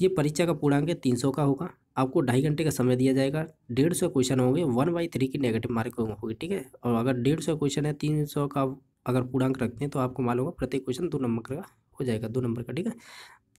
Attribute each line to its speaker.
Speaker 1: ये परीक्षा का पूर्णांक तीन सौ का होगा आपको ढाई घंटे का समय दिया जाएगा डेढ़ सौ क्वेश्चन होंगे वन बाई थ्री की नेगेटिव मार्किंग होगी ठीक है और अगर डेढ़ सौ क्वेश्चन है तीन सौ का अगर पूर्णांक रखते हैं तो आपको मालूम होगा प्रत्येक क्वेश्चन दो नंबर का हो जाएगा दो नंबर का ठीक है